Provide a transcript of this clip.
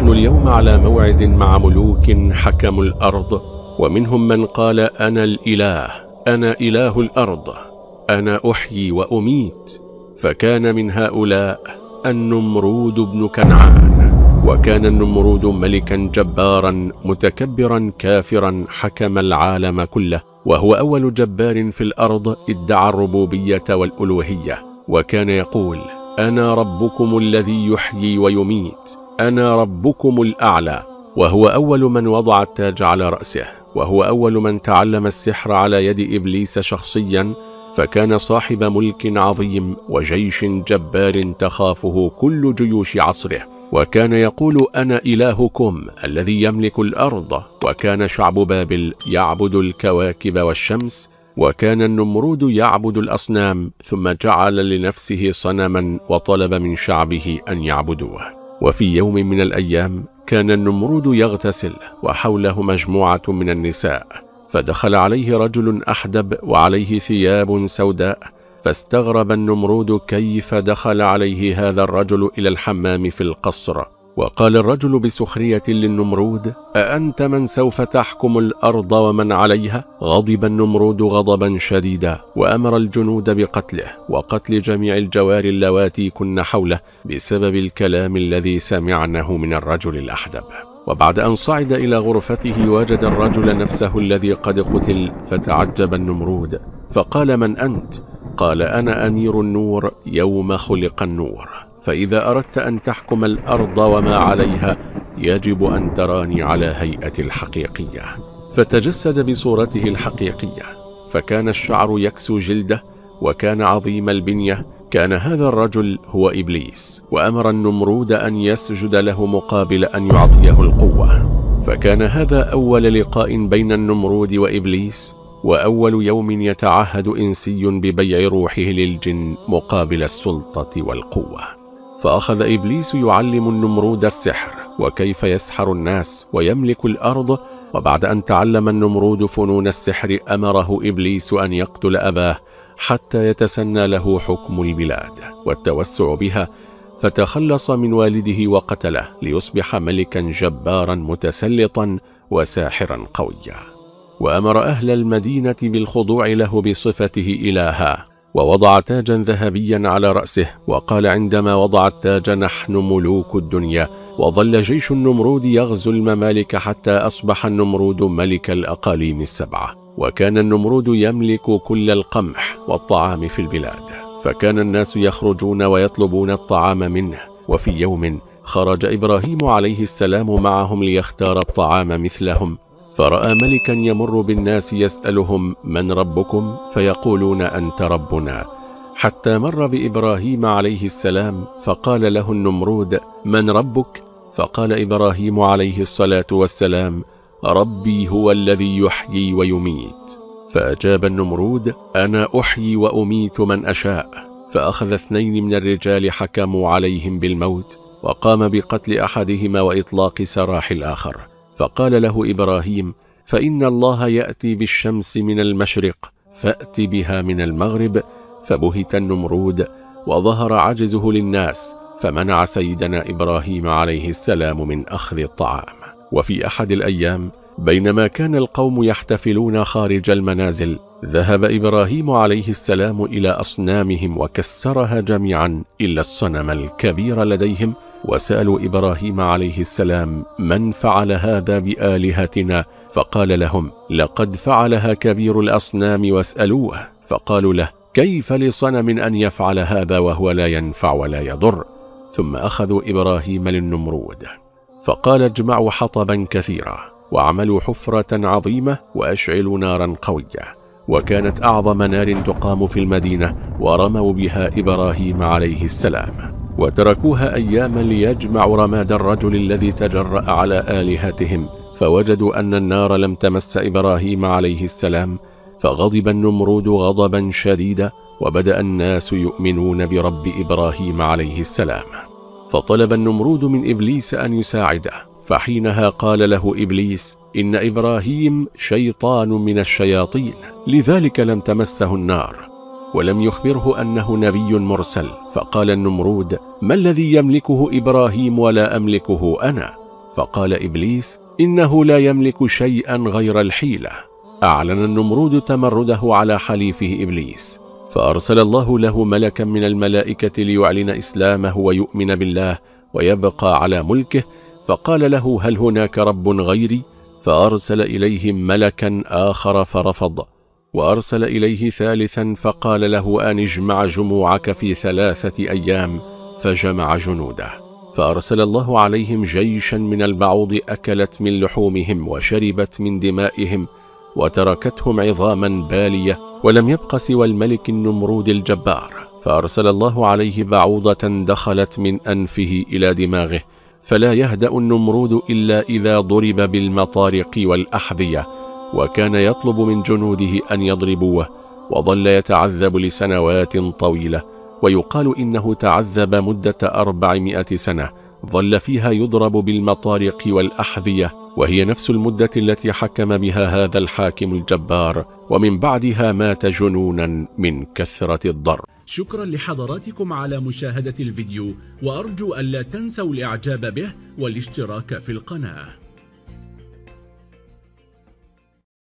نحن اليوم على موعد مع ملوك حكموا الأرض ومنهم من قال أنا الإله أنا إله الأرض أنا أحيي وأميت فكان من هؤلاء النمرود بن كنعان وكان النمرود ملكا جبارا متكبرا كافرا حكم العالم كله وهو أول جبار في الأرض ادعى الربوبية والألوهية وكان يقول أنا ربكم الذي يحيي ويميت أنا ربكم الأعلى وهو أول من وضع التاج على رأسه وهو أول من تعلم السحر على يد إبليس شخصيا فكان صاحب ملك عظيم وجيش جبار تخافه كل جيوش عصره وكان يقول أنا إلهكم الذي يملك الأرض وكان شعب بابل يعبد الكواكب والشمس وكان النمرود يعبد الأصنام ثم جعل لنفسه صنما وطلب من شعبه أن يعبدوه وفي يوم من الأيام كان النمرود يغتسل وحوله مجموعة من النساء فدخل عليه رجل أحدب وعليه ثياب سوداء فاستغرب النمرود كيف دخل عليه هذا الرجل إلى الحمام في القصر وقال الرجل بسخرية للنمرود أأنت من سوف تحكم الأرض ومن عليها؟ غضب النمرود غضبا شديدا وأمر الجنود بقتله وقتل جميع الجوار اللواتي كن حوله بسبب الكلام الذي سمعنه من الرجل الأحدب وبعد أن صعد إلى غرفته وجد الرجل نفسه الذي قد قتل فتعجب النمرود فقال من أنت؟ قال أنا أمير النور يوم خلق النور فإذا أردت أن تحكم الأرض وما عليها يجب أن تراني على هيئة الحقيقية فتجسد بصورته الحقيقية فكان الشعر يكسو جلده وكان عظيم البنية كان هذا الرجل هو إبليس وأمر النمرود أن يسجد له مقابل أن يعطيه القوة فكان هذا أول لقاء بين النمرود وإبليس وأول يوم يتعهد إنسي ببيع روحه للجن مقابل السلطة والقوة فأخذ إبليس يعلم النمرود السحر وكيف يسحر الناس ويملك الأرض وبعد أن تعلم النمرود فنون السحر أمره إبليس أن يقتل أباه حتى يتسنى له حكم البلاد والتوسع بها فتخلص من والده وقتله ليصبح ملكا جبارا متسلطا وساحرا قويا وأمر أهل المدينة بالخضوع له بصفته إلها ووضع تاجا ذهبيا على رأسه وقال عندما وضع التاج نحن ملوك الدنيا وظل جيش النمرود يغزو الممالك حتى أصبح النمرود ملك الأقاليم السبعة وكان النمرود يملك كل القمح والطعام في البلاد فكان الناس يخرجون ويطلبون الطعام منه وفي يوم خرج إبراهيم عليه السلام معهم ليختار الطعام مثلهم فرأى ملكا يمر بالناس يسألهم من ربكم فيقولون أنت ربنا حتى مر بإبراهيم عليه السلام فقال له النمرود من ربك؟ فقال إبراهيم عليه الصلاة والسلام ربي هو الذي يحيي ويميت فأجاب النمرود أنا أحيي وأميت من أشاء فأخذ اثنين من الرجال حكموا عليهم بالموت وقام بقتل أحدهما وإطلاق سراح الآخر فقال له إبراهيم فإن الله يأتي بالشمس من المشرق فأت بها من المغرب فبهت النمرود وظهر عجزه للناس فمنع سيدنا إبراهيم عليه السلام من أخذ الطعام وفي أحد الأيام بينما كان القوم يحتفلون خارج المنازل ذهب إبراهيم عليه السلام إلى أصنامهم وكسرها جميعا إلا الصنم الكبير لديهم وسألوا إبراهيم عليه السلام من فعل هذا بآلهتنا فقال لهم لقد فعلها كبير الأصنام واسألوه فقالوا له كيف لصنم أن يفعل هذا وهو لا ينفع ولا يضر ثم أخذوا إبراهيم للنمرود فقال اجمعوا حطبا كثيرا وعملوا حفرة عظيمة وأشعلوا نارا قوية وكانت أعظم نار تقام في المدينة ورموا بها إبراهيم عليه السلام وتركوها أياما ليجمعوا رماد الرجل الذي تجرأ على آلهتهم فوجدوا أن النار لم تمس إبراهيم عليه السلام فغضب النمرود غضبا شديدا وبدأ الناس يؤمنون برب إبراهيم عليه السلام فطلب النمرود من إبليس أن يساعده فحينها قال له إبليس إن إبراهيم شيطان من الشياطين لذلك لم تمسه النار ولم يخبره أنه نبي مرسل فقال النمرود ما الذي يملكه إبراهيم ولا أملكه أنا فقال إبليس إنه لا يملك شيئا غير الحيلة أعلن النمرود تمرده على حليفه إبليس فأرسل الله له ملكا من الملائكة ليعلن إسلامه ويؤمن بالله ويبقى على ملكه فقال له هل هناك رب غيري فأرسل إليهم ملكا آخر فرفض وأرسل إليه ثالثا فقال له أن اجمع جموعك في ثلاثة أيام فجمع جنوده فأرسل الله عليهم جيشا من البعوض أكلت من لحومهم وشربت من دمائهم وتركتهم عظاما بالية ولم يبق سوى الملك النمرود الجبار فأرسل الله عليه بعوضة دخلت من أنفه إلى دماغه فلا يهدأ النمرود إلا إذا ضرب بالمطارق والأحذية وكان يطلب من جنوده أن يضربوه وظل يتعذب لسنوات طويلة ويقال إنه تعذب مدة أربعمائة سنة ظل فيها يضرب بالمطارق والأحذية وهي نفس المدة التي حكم بها هذا الحاكم الجبار ومن بعدها مات جنونا من كثرة الضرب شكرا لحضراتكم على مشاهدة الفيديو وأرجو ألا تنسوا الإعجاب به والاشتراك في القناة